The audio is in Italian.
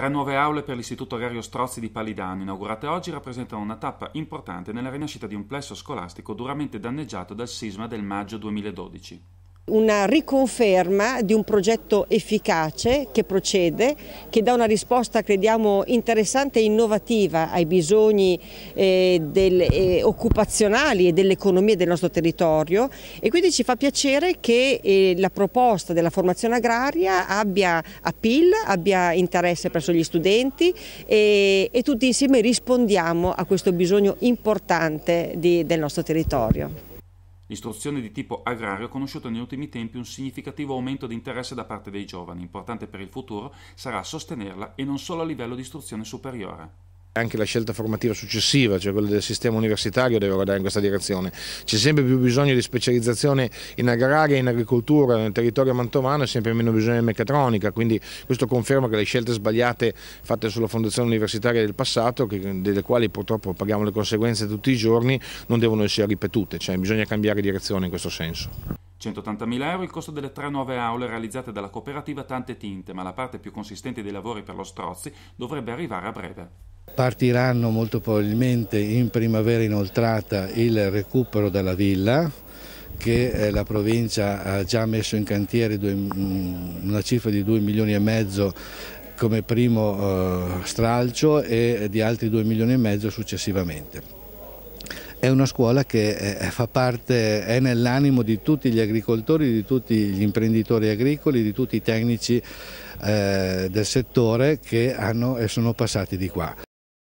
Tre nuove aule per l'Istituto Agrario Strozzi di Palidano, inaugurate oggi, rappresentano una tappa importante nella rinascita di un plesso scolastico duramente danneggiato dal sisma del maggio 2012 una riconferma di un progetto efficace che procede, che dà una risposta crediamo interessante e innovativa ai bisogni eh, del, eh, occupazionali e dell'economia del nostro territorio e quindi ci fa piacere che eh, la proposta della formazione agraria abbia appeal, abbia interesse presso gli studenti e, e tutti insieme rispondiamo a questo bisogno importante di, del nostro territorio. L'istruzione di tipo agrario ha conosciuto negli ultimi tempi un significativo aumento di interesse da parte dei giovani, importante per il futuro sarà sostenerla e non solo a livello di istruzione superiore anche la scelta formativa successiva, cioè quella del sistema universitario deve guardare in questa direzione. C'è sempre più bisogno di specializzazione in agraria, in agricoltura, nel territorio mantovano e sempre meno bisogno di meccatronica, quindi questo conferma che le scelte sbagliate fatte sulla fondazione universitaria del passato, delle quali purtroppo paghiamo le conseguenze tutti i giorni, non devono essere ripetute, cioè bisogna cambiare direzione in questo senso. 180.000 euro il costo delle tre nuove aule realizzate dalla cooperativa Tante Tinte, ma la parte più consistente dei lavori per lo Strozzi dovrebbe arrivare a breve. Partiranno molto probabilmente in primavera inoltrata il recupero della villa che eh, la provincia ha già messo in cantiere mm, una cifra di 2 milioni e mezzo come primo eh, stralcio e di altri 2 milioni e mezzo successivamente è una scuola che eh, fa parte, è nell'animo di tutti gli agricoltori, di tutti gli imprenditori agricoli, di tutti i tecnici del settore che hanno e sono passati di qua.